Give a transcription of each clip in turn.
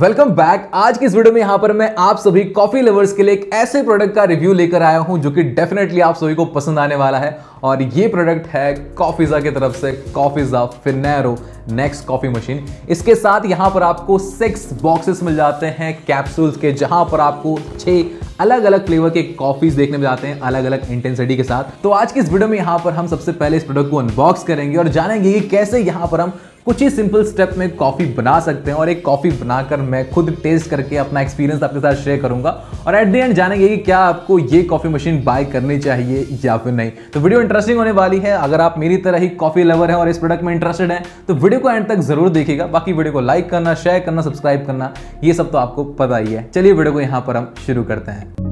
welcome back आज की इस वीडियो में यहां पर मैं आप सभी कॉफी लवर्स के लिए एक ऐसे प्रोडक्ट का रिव्यू लेकर आया हूं जो कि डेफिनेटली आप सभी को पसंद आने वाला है और ये प्रोडक्ट है कॉफीजा की तरफ से Coffeeza Finero next coffee machine इसके साथ यहां पर आपको सिक्स बॉक्सेस मिल जाते हैं कैप्सूल्स के जहां पर आपको छह अलग अलग फ्लेवर के कॉफीज देखने में जाते हैं अलग अलग इंटेंसिटी के साथ तो आज की इस वीडियो में यहां पर हम सबसे पहले इस प्रोडक्ट को अनबॉक्स करेंगे और जानेंगे कि कैसे यहां पर हम कुछ ही सिंपल स्टेप में कॉफ़ी बना सकते हैं और एक कॉफ़ी बनाकर मैं खुद टेस्ट करके अपना एक्सपीरियंस आपके साथ शेयर करूंगा और एट द एंड जानेंगे कि क्या आपको ये कॉफ़ी मशीन बाय करनी चाहिए या फिर नहीं तो वीडियो इंटरेस्टिंग होने वाली है अगर आप मेरी तरह ही कॉफ़ी लवर हैं और इस प्रोडक्ट में इंटरेस्टेड हैं तो वीडियो को एंड तक जरूर देखिएगा बाकी वीडियो को लाइक करना शेयर करना सब्सक्राइब करना ये सब तो आपको पता ही है चलिए वीडियो को यहाँ पर हम शुरू करते हैं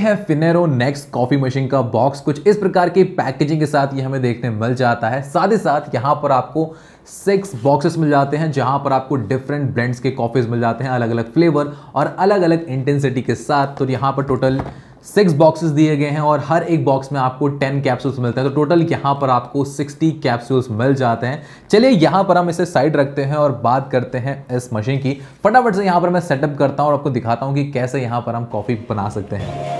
है फिनेरो नेक्स्ट कॉफी मशीन का बॉक्स कुछ इस प्रकार की पैकेजिंग के साथ ये हमें देखने मिल जाता है साथ ही साथ यहाँ पर आपको सिक्स बॉक्सेस मिल जाते हैं जहाँ पर आपको डिफरेंट ब्रांड्स के कॉफ़ीज़ मिल जाते हैं अलग अलग फ्लेवर और अलग अलग इंटेंसिटी के साथ तो यहाँ पर टोटल सिक्स बॉक्सेस दिए गए हैं और हर एक बॉक्स में आपको टेन कैप्सूल्स मिलते हैं तो टोटल यहाँ पर आपको सिक्सटी कैप्सूल्स मिल जाते हैं चलिए यहाँ पर हम इसे साइड रखते हैं और बात करते हैं इस मशीन की फटाफट से यहाँ पर मैं सेटअप करता हूँ और आपको दिखाता हूँ कि कैसे यहाँ पर हम कॉफ़ी बना सकते हैं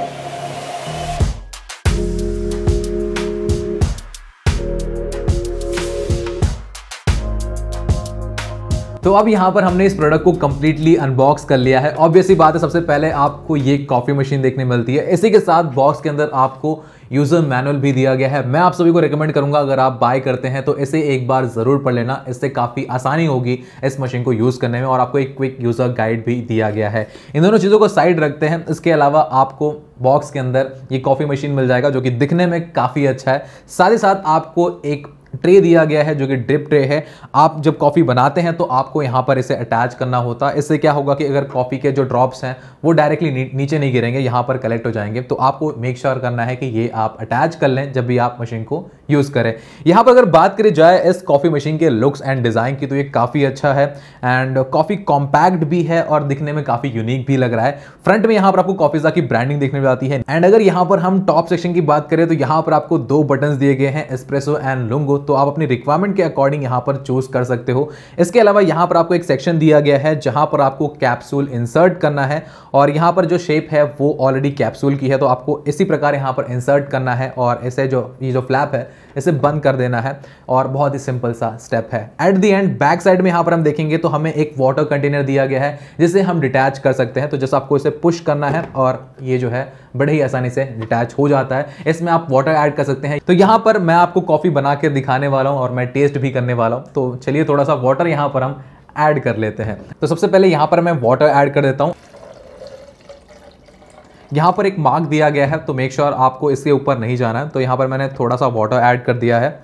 तो अब यहाँ पर हमने इस प्रोडक्ट को कम्प्लीटली अनबॉक्स कर लिया है ऑब्वियसली बात है सबसे पहले आपको ये कॉफ़ी मशीन देखने मिलती है इसी के साथ बॉक्स के अंदर आपको यूज़र मैनुअल भी दिया गया है मैं आप सभी को रिकमेंड करूंगा अगर आप बाय करते हैं तो इसे एक बार ज़रूर पढ़ लेना इससे काफ़ी आसानी होगी इस मशीन को यूज़ करने में और आपको एक क्विक यूज़र गाइड भी दिया गया है इन दोनों चीज़ों को साइड रखते हैं इसके अलावा आपको बॉक्स के अंदर ये कॉफ़ी मशीन मिल जाएगा जो कि दिखने में काफ़ी अच्छा है साथ ही साथ आपको एक ट्रे दिया गया है जो कि ड्रिप ट्रे है आप जब कॉफ़ी बनाते हैं तो आपको यहाँ पर इसे अटैच करना होता है इससे क्या होगा कि अगर कॉफ़ी के जो ड्रॉप्स हैं वो डायरेक्टली नी, नीचे नहीं गिरेंगे यहाँ पर कलेक्ट हो जाएंगे तो आपको मेक श्योर sure करना है कि ये आप अटैच कर लें जब भी आप मशीन को यूज़ करें यहाँ पर अगर बात करी जाए इस कॉफ़ी मशीन के लुक्स एंड डिज़ाइन की तो ये काफ़ी अच्छा है एंड कॉफी कॉम्पैक्ट भी है और दिखने में काफ़ी यूनिक भी लग रहा है फ्रंट में यहाँ पर आपको कॉफीजा की ब्रांडिंग देखने में आती है एंड अगर यहाँ पर हम टॉप सेक्शन की बात करें तो यहाँ पर आपको दो बटन दिए गए हैं एस्प्रेसो एंड लुंगो तो आप अपनी रिक्वायरमेंट के अकॉर्डिंग यहाँ पर चूज कर सकते हो इसके अलावा यहाँ पर आपको एक सेक्शन दिया गया है जहाँ पर आपको कैप्सूल इंसर्ट करना है और यहाँ पर जो शेप है वो ऑलरेडी कैप्सूल की है तो आपको इसी प्रकार यहाँ पर इंसर्ट करना है और इसे जो ये जो फ्लैप है इसे बंद कर देना है और बहुत ही सिंपल सा स्टेप है at the end back side में यहाँ पर हम देखेंगे तो हमें एक वाटर कंटेनर दिया गया है जिसे हम डिटैच कर सकते हैं तो जैसे आपको इसे पुश करना है और ये जो है बड़े ही आसानी से डिटैच हो जाता है इसमें आप वाटर ऐड कर सकते हैं तो यहाँ पर मैं आपको कॉफ़ी बना के बनाने वाला हूँ और मैं टेस्ट भी करने वाला हूँ तो चलिए थोड़ा सा वाटर यहाँ पर हम ऐड कर लेते हैं तो सबसे पहले यहाँ पर मैं वाटर ऐड कर देता हूँ यहाँ पर एक मार्क दिया गया है तो मेक श्योर sure आपको इसके ऊपर नहीं जाना है तो यहाँ पर मैंने थोड़ा सा वाटर ऐड कर दिया है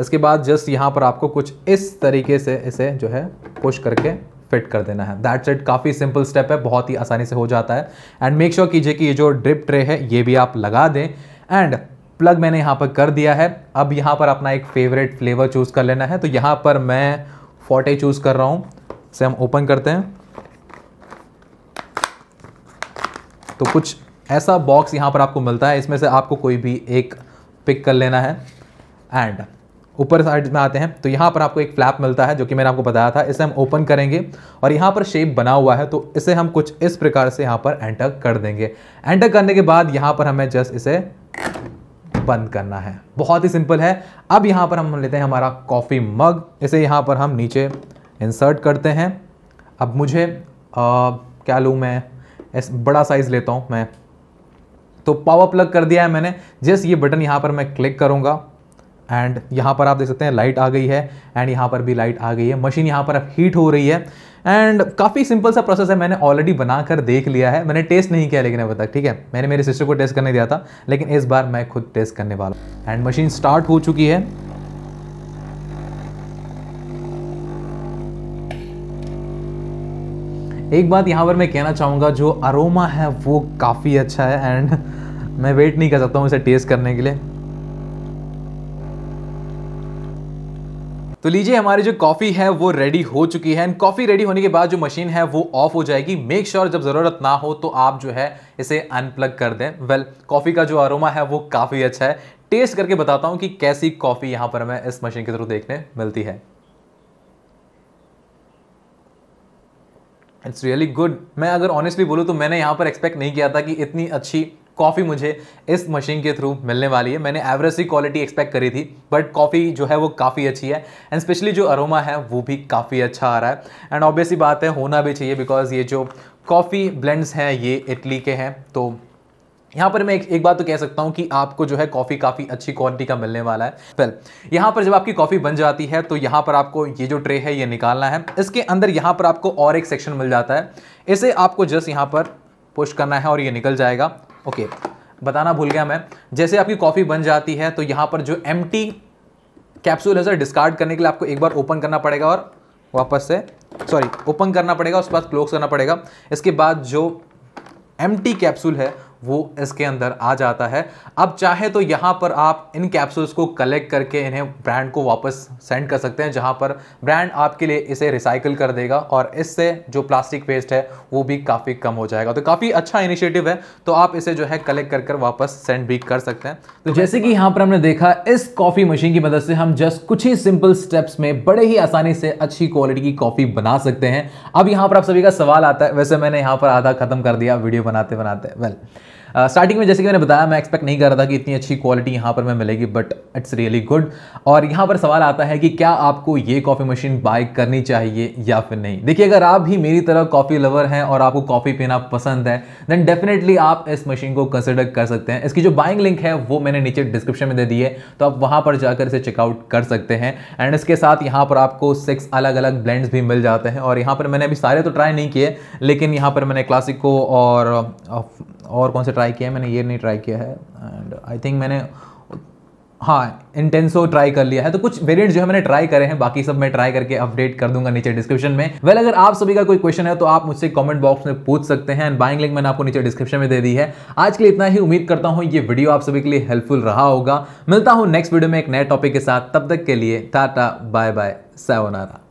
इसके बाद जस्ट यहाँ पर आपको कुछ इस तरीके से इसे जो है पुश करके फिट कर देना है दैट्स इट काफ़ी सिंपल स्टेप है बहुत ही आसानी से हो जाता है एंड मेक श्योर कीजिए कि ये जो ड्रिप ट्रे है ये भी आप लगा दें एंड प्लग मैंने यहाँ पर कर दिया है अब यहाँ पर अपना एक फेवरेट फ्लेवर चूज़ कर लेना है तो यहाँ पर मैं फोटे चूज़ कर रहा हूँ इसे हम ओपन करते हैं तो कुछ ऐसा बॉक्स यहाँ पर आपको मिलता है इसमें से आपको कोई भी एक पिक कर लेना है एंड ऊपर साइड में आते हैं तो यहाँ पर आपको एक फ्लैप मिलता है जो कि मैंने आपको बताया था इसे हम ओपन करेंगे और यहाँ पर शेप बना हुआ है तो इसे हम कुछ इस प्रकार से यहाँ पर एंटर कर देंगे एंटर करने के बाद यहाँ पर हमें जस्ट इसे बंद करना है बहुत ही सिंपल है अब यहाँ पर हम लेते हैं हमारा कॉफ़ी मग इसे यहाँ पर हम नीचे इंसर्ट करते हैं अब मुझे आ, क्या लूँ मैं इस बड़ा साइज़ लेता हूँ मैं तो पावर प्लग कर दिया है मैंने जिस ये बटन यहाँ पर मैं क्लिक करूँगा एंड यहाँ पर आप देख सकते हैं लाइट आ गई है एंड यहाँ पर भी लाइट आ गई है मशीन यहाँ पर अब हीट हो रही है एंड काफ़ी सिंपल सा प्रोसेस है मैंने ऑलरेडी बनाकर देख लिया है मैंने टेस्ट नहीं किया लेकिन अभी तक ठीक है मैंने मेरे सिस्टर को टेस्ट करने दिया था लेकिन इस बार मैं खुद टेस्ट करने वाला एंड मशीन स्टार्ट हो चुकी है एक बात यहाँ पर मैं कहना चाहूँगा जो अरोमा है वो काफ़ी अच्छा है एंड मैं वेट नहीं कर सकता हूँ इसे टेस्ट करने के लिए तो लीजिए हमारी जो कॉफ़ी है वो रेडी हो चुकी है एंड कॉफ़ी रेडी होने के बाद जो मशीन है वो ऑफ हो जाएगी मेक श्योर sure जब ज़रूरत ना हो तो आप जो है इसे अनप्लग कर दें वेल well, कॉफ़ी का जो अरोमा है वो काफ़ी अच्छा है टेस्ट करके बताता हूं कि कैसी कॉफ़ी यहां पर हमें इस मशीन के थ्रू देखने मिलती है इट्स रियली गुड मैं अगर ऑनेस्टली बोलूँ तो मैंने यहाँ पर एक्सपेक्ट नहीं किया था कि इतनी अच्छी कॉफ़ी मुझे इस मशीन के थ्रू मिलने वाली है मैंने एवरेज सी क्वालिटी एक्सपेक्ट करी थी बट कॉफ़ी जो है वो काफ़ी अच्छी है एंड स्पेशली जो अरोमा है वो भी काफ़ी अच्छा आ रहा है एंड ऑब्वियसली बात है होना भी चाहिए बिकॉज ये जो कॉफ़ी ब्लेंड्स हैं ये इटली के हैं तो यहाँ पर मैं एक, एक बात तो कह सकता हूँ कि आपको जो है कॉफ़ी काफ़ी अच्छी क्वालिटी का मिलने वाला है वेल यहाँ पर जब आपकी कॉफ़ी बन जाती है तो यहाँ पर आपको ये जो ट्रे है ये निकालना है इसके अंदर यहाँ पर आपको और एक सेक्शन मिल जाता है इसे आपको जस्ट यहाँ पर पुश करना है और ये निकल जाएगा ओके बताना भूल गया मैं जैसे आपकी कॉफ़ी बन जाती है तो यहां पर जो एम कैप्सूल है सर डिस्कार्ड करने के लिए आपको एक बार ओपन करना पड़ेगा और वापस से सॉरी ओपन करना पड़ेगा उसके बाद क्लोज करना पड़ेगा इसके बाद जो एम कैप्सूल है वो इसके अंदर आ जाता है अब चाहे तो यहाँ पर आप इन कैप्सूल्स को कलेक्ट करके इन्हें ब्रांड को वापस सेंड कर सकते हैं जहाँ पर ब्रांड आपके लिए इसे रिसाइकल कर देगा और इससे जो प्लास्टिक वेस्ट है वो भी काफ़ी कम हो जाएगा तो काफ़ी अच्छा इनिशिएटिव है तो आप इसे जो है कलेक्ट कर कर वापस सेंड भी कर सकते हैं तो, तो जैसे कि यहाँ पर हमने देखा इस कॉफ़ी मशीन की मदद से हम जस्ट कुछ ही सिंपल स्टेप्स में बड़े ही आसानी से अच्छी क्वालिटी की कॉफ़ी बना सकते हैं अब यहाँ पर आप सभी का सवाल आता है वैसे मैंने यहाँ पर आधा खत्म कर दिया वीडियो बनाते बनाते वेल well, स्टार्टिंग uh, में जैसे कि मैंने बताया मैं एक्सपेक्ट नहीं कर रहा था कि इतनी अच्छी क्वालिटी यहाँ पर मैं मिलेगी बट इट्स रियली गुड और यहाँ पर सवाल आता है कि क्या आपको ये कॉफ़ी मशीन बाय करनी चाहिए या फिर नहीं देखिए अगर आप भी मेरी तरह कॉफ़ी लवर हैं और आपको कॉफ़ी पीना पसंद है देन डेफिनेटली आप इस मशीन को कंसिडर कर सकते हैं इसकी जो बाइंग लिंक है वो मैंने नीचे डिस्क्रिप्शन में दे दी है तो आप वहाँ पर जाकर इसे चेकआउट कर सकते हैं एंड इसके साथ यहाँ पर आपको सिक्स अलग अलग ब्लेंड्स भी मिल जाते हैं और यहाँ पर मैंने अभी सारे तो ट्राई नहीं किए लेकिन यहाँ पर मैंने क्लासिको और uh, और कौन से ट्राई किया है मैंने ये नहीं ट्राई किया है एंड आई थिंक मैंने हाँ इंटेंसो ट्राई कर लिया है तो कुछ वेरिएंट जो है मैंने ट्राई करे हैं बाकी सब मैं ट्राई करके अपडेट कर दूंगा नीचे डिस्क्रिप्शन में वेल well, अगर आप सभी का कोई क्वेश्चन है तो आप मुझसे कमेंट बॉक्स में पूछ सकते हैं एंड बाइंग लिंक मैंने आपको नीचे डिस्क्रिप्शन में दे दी है आज के लिए इतना ही उम्मीद करता हूँ ये वीडियो आप सभी के लिए हेल्पफुल रहा होगा मिलता हूँ नेक्स्ट वीडियो में एक नए टॉपिक के साथ तब तक के लिए टाटा बाय बाय सायोनारा